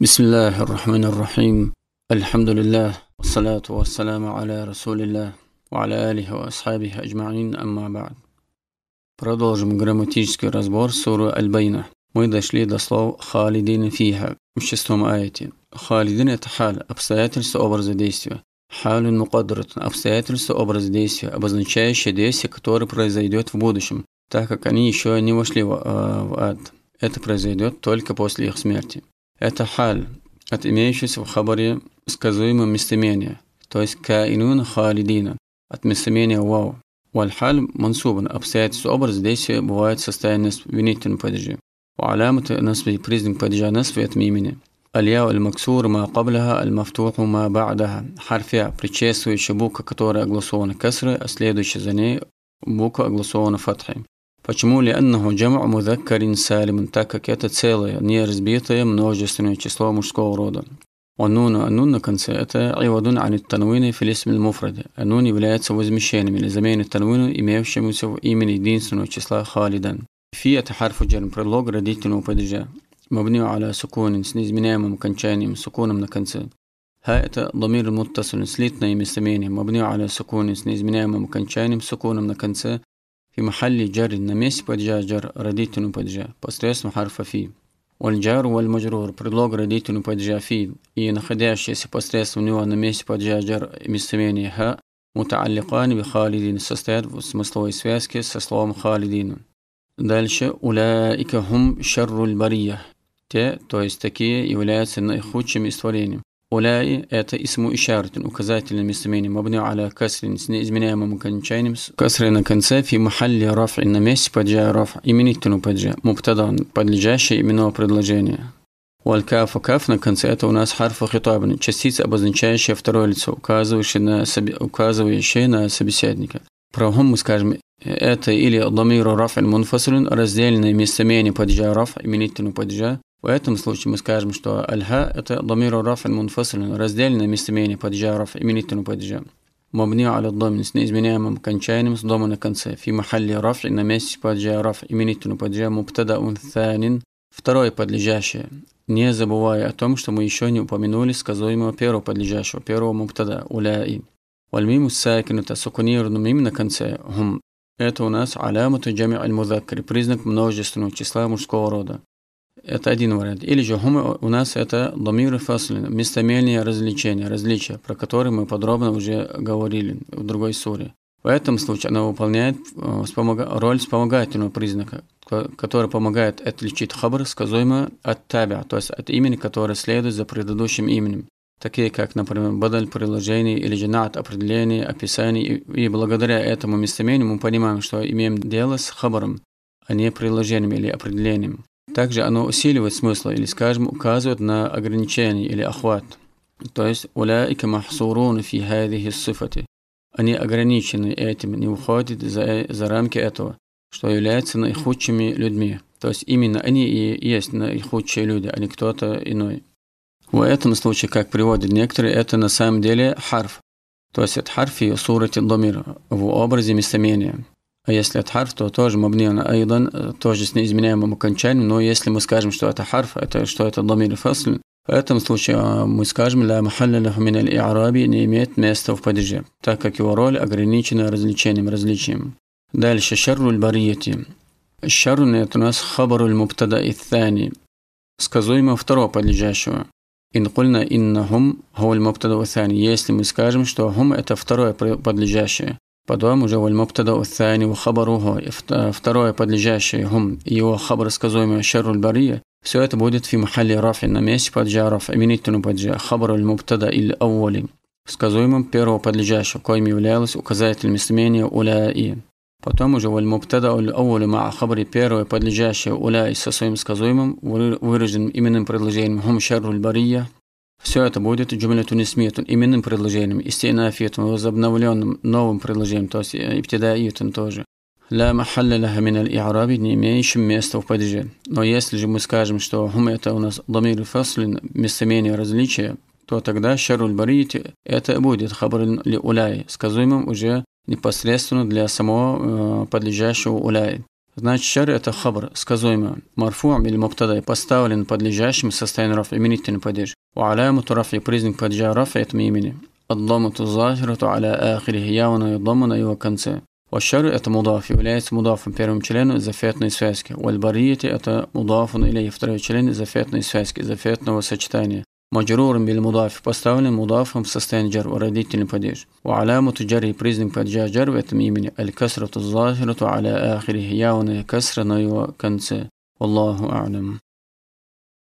بسم الله الرحمن الرحيم الحمد لله والصلاة والسلام على رسول الله وعلى آله وأصحابه أجمعين أما بعد Продолжим грамматический разбор суры Аль-Байна. Мы дошли до слов «халидин фиха» в шестом аяте. «Халидин» — это халь, обстоятельство образа действия. «Халин мукадрат» — обстоятельство образа действия, обозначающее действие, которое произойдет в будущем, так как они еще не вошли в, э, в ад. Это произойдет только после их смерти. Это халь от имеющегося в хабаре сказуемого местоимения, то есть каинун халидина от местоимения вау. Вальхаль мансубан обстоятельство образ здесь бывает состояние винительного падежа. وعلامة نصب признак падежа نصب этом имени. Альяу аль-максур ма кабляха аль-мафтуху ма ба'даха. Харфия, предшествующая буква, которая огласована касры, а следующая за ней буква огласована фатхой. Почему? لأنه جمع مذكر سالم, так как это целое, не разбитое множественное число мужского рода. والنون النون а на конце это عوض عن التنوين في الاسم المفرد. النون является возмещением или заменой танвину, имеющемуся в имени единственного числа خالدا. في это حرف جر предлог родительного падежа. مبني على سكون с неизменяемым окончанием суконом на конце. ها это ضمير متصل слитное местоимение, مبني على سكون с неизменяемым окончанием суконом на конце في محل جر на падежа جر родительного падежа посредством харфа фи. Вальджар вальмаджрур – предлог родительного падежа фи и находящийся посредством него на месте падежа джар местоимение ха мутаалликан би халидин состоят в смысловой связке со словом халидин. Дальше уляика хум шарруль бария. Те, то есть такие, являются наихудшими из творений. «Уляи» — это исму ишаратин, указательное местоимение, мабню аля касрин с неизменяемым окончанием, с касрой на конце, фи махалли раф на месте паджа раф, именительну паджа, Мубтадан подлежащее именного предложения. Уалькаф каф на конце это у нас харфа хитабн, частица, обозначающая второе лицо, указывающее на, соби... указывающая на собеседника. Правом мы скажем, это или дамиру раф мунфасрин, раздельное местоимение паджа раф, именительную паджа, в этом случае мы скажем, что аль-ха – это дамиру раф мунфасилин, раздельное местоимение падежа раф именительного падежа. Мабни аля домин с неизменяемым кончанием с дома на конце. Фи махалли раф и на месте падежа раф именительного падежа мубтада ун танин. Второе подлежащее. Не забывая о том, что мы еще не упомянули сказуемого первого подлежащего, первого мубтада, уляи. Вальмиму сакин – это сукунирну мим на конце, хум. Это у нас алямату джами аль-музаккари, признак множественного числа мужского рода. Это один вариант. Или же хум у нас это домир фаслин, местомельные развлечения, различия, про которые мы подробно уже говорили в другой суре. В этом случае она выполняет э, роль вспомогательного признака, который помогает отличить хабр, сказуемое от табя, то есть от имени, которое следует за предыдущим именем такие как, например, бадаль приложений или же над определение, описание. И благодаря этому местоимению мы понимаем, что имеем дело с хабаром, а не приложением или определением. Также оно усиливает смысл или, скажем, указывает на ограничение или охват. То есть «Уляйка махсурун фи хадихи сифати». Они ограничены этим, не уходят за, за рамки этого, что является наихудшими людьми. То есть именно они и есть наихудшие люди, а не кто-то иной. В этом случае, как приводят некоторые, это на самом деле харф. То есть от харфи сурати домир в образе местомения. А если это харф, то тоже мабнион айдан, э, тоже с неизменяемым окончанием, но если мы скажем, что это харф, это, что это дамир фасль, в этом случае э, мы скажем «Ля махаллалаху мин и араби не имеет места в падеже, так как его роль ограничена развлечением, различием. Дальше «Шарруль барьяти». «Шаррун» – нет у нас «Хабаруль мубтада и thani», сказуемо второго подлежащего. «Инкульна иннахум хауль мубтада и thani», если мы скажем, что «хум» – это второе подлежащее. Потом уже валь мубтада уссани у хабаруха, второе подлежащее гум его хабар сказуемое шарруль бария, все это будет в махали рафи на месте паджа раф, именительную паджа, Хабар мубтада или ауали, сказуемым первого подлежащего, коим являлось указатель местоимения уля и. Потом уже валь мубтада уль ауали маа хабари первое подлежащее уля и со своим сказуемым, выраженным именным предложением гум шарруль бария, все это будет джумлятун исмиятун, именным предложением, истинафитун, возобновленным новым предложением, то есть э, ибтидаитун тоже. Ля махалля лаха мин аль-и'раби, не имеющим места в падеже. Но если же мы скажем, что хум это у нас ламир фаслин, местоимение различия, то тогда шаруль барити это будет хабрин ли уляй, сказуемым уже непосредственно для самого э, подлежащего уляй. Значит, шар – это хабр, сказуемое. Марфу или муктадай поставлен подлежащим состоянию раф, именительный падеж. Уалямуту рафи – признак падежа рафа этому имени. Адламуту захирату аля ахирих явана и адламу на его конце. Вашар – это мудаф, является мудафом первым членом зафетной связки. Уальбарьете – это мудафун или второй член зафетной связки, зафетного сочетания. مجرور بالمضاف поставлен مضافом в состоянии جر ورادительный падеж وعلامة جره признак падежа جر وتميم الكسرة الظاهرة على آخره явная كسرة نيو كنس والله أعلم